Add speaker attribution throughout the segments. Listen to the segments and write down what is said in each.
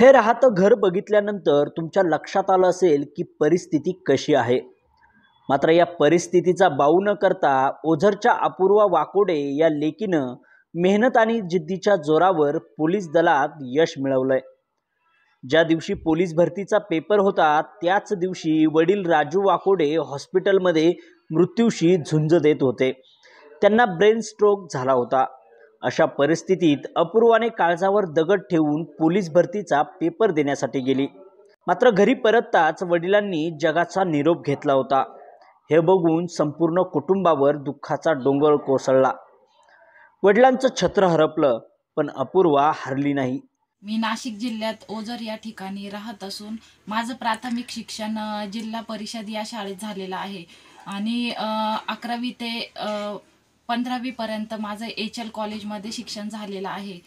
Speaker 1: हे राहतं घर बघितल्यानंतर तुमच्या लक्षात आलं असेल की परिस्थिती कशी आहे मात्र या परिस्थितीचा बाऊ न करता ओझरच्या अपूर्वा वाकोडे या लेकीनं मेहनत आणि जिद्दीच्या जोरावर पोलीस दलात यश मिळवलंय ज्या दिवशी पोलीस भरतीचा पेपर होता त्याच दिवशी वडील राजू वाकोडे हॉस्पिटलमध्ये मृत्यूशी झुंज देत होते त्यांना ब्रेन स्ट्रोक झाला होता अशा परिस्थितीत अपूर्वाने काळजावर दगड ठेवून पोलीस भरतीचा पेपर देण्यासाठी गेली मात्र घरी परतताच वडिलांनी जगाचा निरोप घेतला होता हे बघून संपूर्ण कुटुंबावर दुःखाचा डोंगर कोसळला वडिलांचं छत्र हरपलं पण अपूर्वा हरली नाही
Speaker 2: मी नाशिक जिल्ह्यात ओझर या ठिकाणी राहत असून माझं प्राथमिक शिक्षण जिल्हा परिषद या शाळेत झालेलं आहे आणि अकरावी ते पंधरावीपर्यंत माझं एच एल कॉलेजमध्ये शिक्षण झालेलं आहे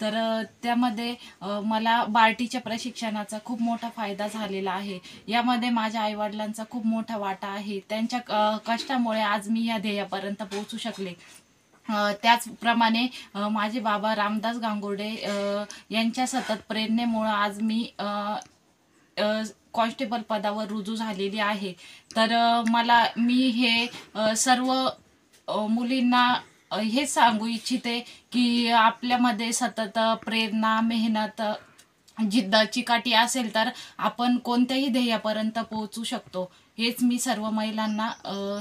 Speaker 2: तर त्यामध्ये मला बार्टीच्या प्रशिक्षणाचा खूप मोठा फायदा झालेला आहे यामध्ये माझ्या आईवडिलांचा खूप मोठा वाटा आहे त्यांच्या कष्टामुळे आज मी या ध्येयापर्यंत पोहोचू शकले त्याचप्रमाणे माझे बाबा रामदास गांगुर्डे यांच्या सतत प्रेरणेमुळं आज मी कॉन्स्टेबल पदावर रुजू झालेली आहे तर मला मी हे सर्व मुलींना हे सांगू इच्छिते की आपल्यामध्ये सतत प्रेरणा मेहनत जिद्दाची काठी असेल तर आपण कोणत्याही ध्येयापर्यंत पोहोचू शकतो हेच मी सर्व महिलांना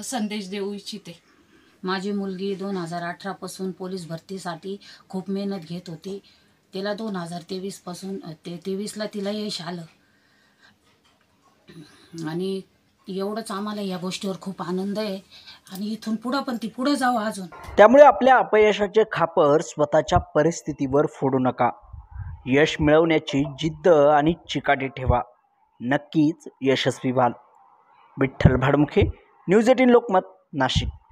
Speaker 2: संदेश देऊ
Speaker 3: इच्छिते माझी मुलगी दोन हजार अठरापासून पोलीस भरतीसाठी खूप मेहनत घेत होती तिला दोन हजार तेवीसपासून ते तेवीसला तिला यश आलं आणि एवढंच आम्हाला या गोष्टीवर खूप आनंद आहे आणि इथून पुढं पण ती पुढे जाऊ अजून
Speaker 1: त्यामुळे आपल्या अपयशाचे खापर स्वतःच्या परिस्थितीवर फोडू नका यश मिळवण्याची जिद्द आणि चिकाटी ठेवा नक्कीच यशस्वी व्हाल विठ्ठल भाडमुखे न्यूज एटीन लोकमत नाशिक